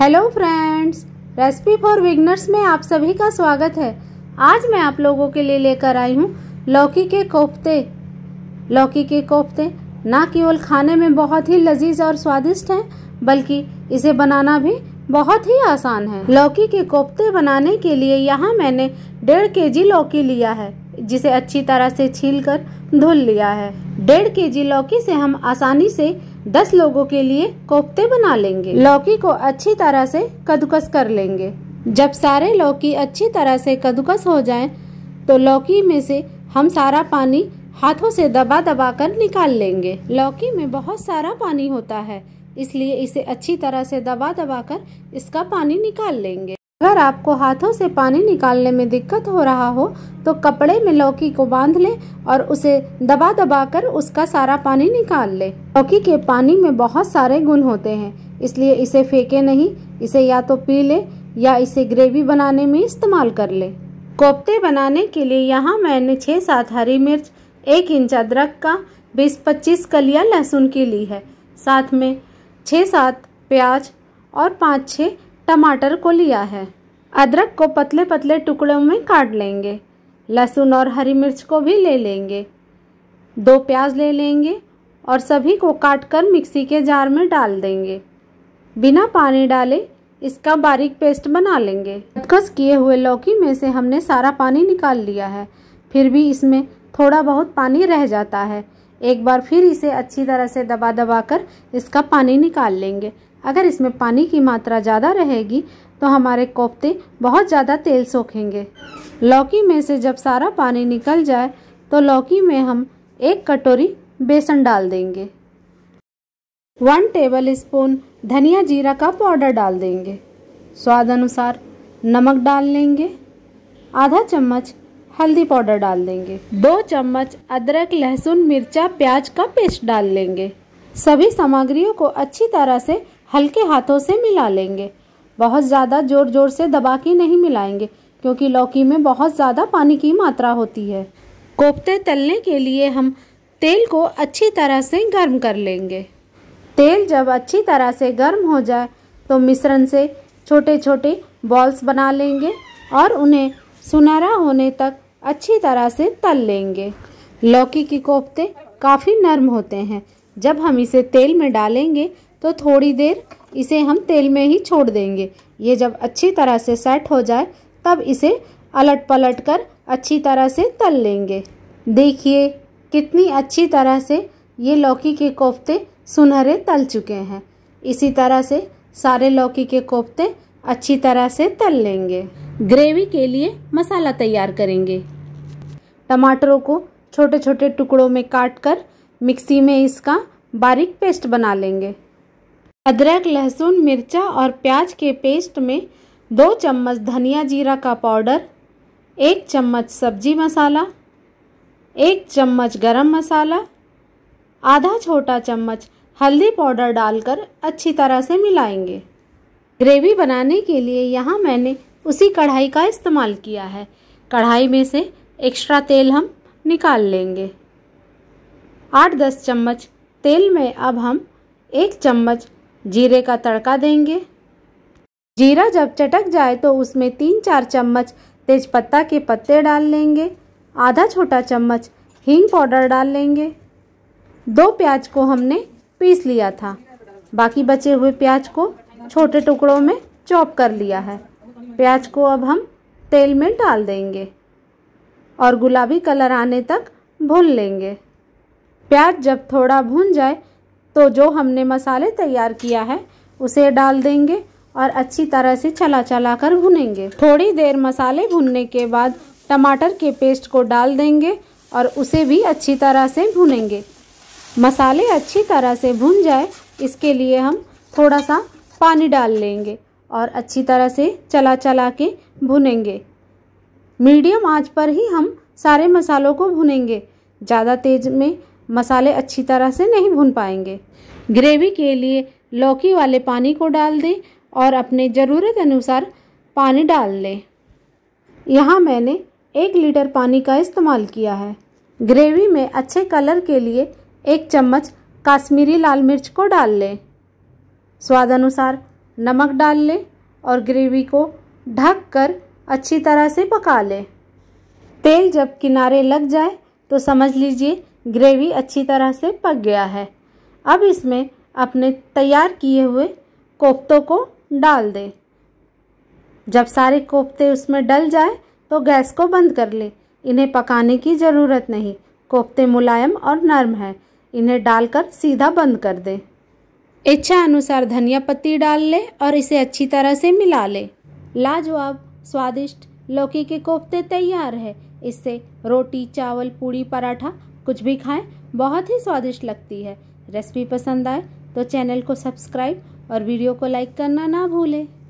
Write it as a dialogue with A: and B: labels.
A: hello friends recipe for beginners में आप सभी का स्वागत है आज मैं आप लोगों के लिए लेकर आई हूँ लौकी के कोफ्ते लौकी के कोफ्ते ना केवल खाने में बहुत ही लजीज और स्वादिष्ट हैं बल्कि इसे बनाना भी बहुत ही आसान है लौकी के कोफ्ते बनाने के लिए यहाँ मैंने डेढ़ के जी लौकी लिया है जिसे अच्छी तरह से छील कर धुल लिया है डेढ़ के जी लौकी से हम आसानी से दस लोगों के लिए कोफ्ते बना लेंगे लौकी को अच्छी तरह से कद्दूकस कर लेंगे जब सारे लौकी अच्छी तरह से कद्दूकस हो जाए तो लौकी में से हम सारा पानी हाथों से दबा दबा कर निकाल लेंगे लौकी में बहुत सारा पानी होता है इसलिए इसे अच्छी तरह से दबा दबा कर इसका पानी निकाल लेंगे अगर आपको हाथों से पानी निकालने में दिक्कत हो रहा हो तो कपड़े में लौकी को बांध लें और उसे दबा दबा कर उसका सारा पानी निकाल लें लौकी के पानी में बहुत सारे गुण होते हैं इसलिए इसे फेंके नहीं इसे या तो पी लें या इसे ग्रेवी बनाने में इस्तेमाल कर लें कोफ्ते बनाने के लिए यहाँ मैंने छः सात हरी मिर्च एक इंच अदरक का बीस पच्चीस कलिया लहसुन की ली है साथ में छः सात प्याज और पाँच छः टमाटर को लिया है अदरक को पतले पतले टुकड़ों में काट लेंगे लहसुन और हरी मिर्च को भी ले लेंगे दो प्याज ले लेंगे और सभी को काट कर मिक्सी के जार में डाल देंगे बिना पानी डाले इसका बारीक पेस्ट बना लेंगे खस किए हुए लौकी में से हमने सारा पानी निकाल लिया है फिर भी इसमें थोड़ा बहुत पानी रह जाता है एक बार फिर इसे अच्छी तरह से दबा दबा कर इसका पानी निकाल लेंगे अगर इसमें पानी की मात्रा ज़्यादा रहेगी तो हमारे कोफ्ते बहुत ज़्यादा तेल सोखेंगे लौकी में से जब सारा पानी निकल जाए तो लौकी में हम एक कटोरी बेसन डाल देंगे वन टेबल स्पून धनिया जीरा का पाउडर डाल देंगे स्वाद अनुसार नमक डाल लेंगे आधा चम्मच हल्दी पाउडर डाल देंगे दो चम्मच अदरक लहसुन मिर्चा प्याज का पेस्ट डाल लेंगे सभी सामग्रियों को अच्छी तरह से हल्के हाथों से मिला लेंगे बहुत ज़्यादा जोर जोर से दबा के नहीं मिलाएंगे क्योंकि लौकी में बहुत ज़्यादा पानी की मात्रा होती है कोफ्ते तलने के लिए हम तेल को अच्छी तरह से गर्म कर लेंगे तेल जब अच्छी तरह से गर्म हो जाए तो मिश्रण से छोटे छोटे बॉल्स बना लेंगे और उन्हें सुनहरा होने तक अच्छी तरह से तल लेंगे लौकी के कोफ्ते काफ़ी नर्म होते हैं जब हम इसे तेल में डालेंगे तो थोड़ी देर इसे हम तेल में ही छोड़ देंगे ये जब अच्छी तरह से सेट हो जाए तब इसे अलट पलट कर अच्छी तरह से तल लेंगे देखिए कितनी अच्छी तरह से ये लौकी के कोफ्ते सुनहरे तल चुके हैं इसी तरह से सारे लौकी के कोफ्ते अच्छी तरह से तल लेंगे ग्रेवी के लिए मसाला तैयार करेंगे टमाटरों को छोटे छोटे टुकड़ों में काट कर मिक्सी में इसका बारीक पेस्ट बना लेंगे अदरक लहसुन मिर्चा और प्याज के पेस्ट में दो चम्मच धनिया जीरा का पाउडर एक चम्मच सब्जी मसाला एक चम्मच गरम मसाला आधा छोटा चम्मच हल्दी पाउडर डालकर अच्छी तरह से मिलाएंगे ग्रेवी बनाने के लिए यहाँ मैंने उसी कढ़ाई का इस्तेमाल किया है कढ़ाई में से एक्स्ट्रा तेल हम निकाल लेंगे आठ दस चम्मच तेल में अब हम एक चम्मच जीरे का तड़का देंगे जीरा जब चटक जाए तो उसमें तीन चार चम्मच तेजपत्ता के पत्ते डाल लेंगे आधा छोटा चम्मच हींग पाउडर डाल लेंगे दो प्याज को हमने पीस लिया था बाकी बचे हुए प्याज को छोटे टुकड़ों में चॉप कर लिया है प्याज को अब हम तेल में डाल देंगे और गुलाबी कलर आने तक भून लेंगे प्याज जब थोड़ा भून जाए तो जो हमने मसाले तैयार किया है उसे डाल देंगे और अच्छी तरह से चला चला कर भुनेंगे थोड़ी देर मसाले भुनने के बाद टमाटर के पेस्ट को डाल देंगे और उसे भी अच्छी तरह से भुनेंगे मसाले अच्छी तरह से भुन जाए इसके लिए हम थोड़ा सा पानी डाल लेंगे और अच्छी तरह से चला चला के भुनेंगे मीडियम आंच पर ही हम सारे मसालों को भुनेंगे ज़्यादा तेज़ में मसाले अच्छी तरह से नहीं भून पाएंगे ग्रेवी के लिए लौकी वाले पानी को डाल दें और अपने ज़रूरत अनुसार पानी डाल लें यहाँ मैंने एक लीटर पानी का इस्तेमाल किया है ग्रेवी में अच्छे कलर के लिए एक चम्मच काश्मीरी लाल मिर्च को डाल लें स्वाद अनुसार नमक डाल लें और ग्रेवी को ढक कर अच्छी तरह से पका लें तेल जब किनारे लग जाए तो समझ लीजिए ग्रेवी अच्छी तरह से पक गया है अब इसमें अपने तैयार किए हुए कोफ्तों को डाल दें जब सारे कोफ्ते उसमें डल जाए तो गैस को बंद कर लें इन्हें पकाने की ज़रूरत नहीं कोफ्ते मुलायम और नरम है इन्हें डालकर सीधा बंद कर दें इच्छा अनुसार धनिया पत्ती डाल लें और इसे अच्छी तरह से मिला लें लाजवाब स्वादिष्ट लौकी के कोफ्ते तैयार है इससे रोटी चावल पूड़ी पराठा कुछ भी खाएं बहुत ही स्वादिष्ट लगती है रेसिपी पसंद आए तो चैनल को सब्सक्राइब और वीडियो को लाइक करना ना भूलें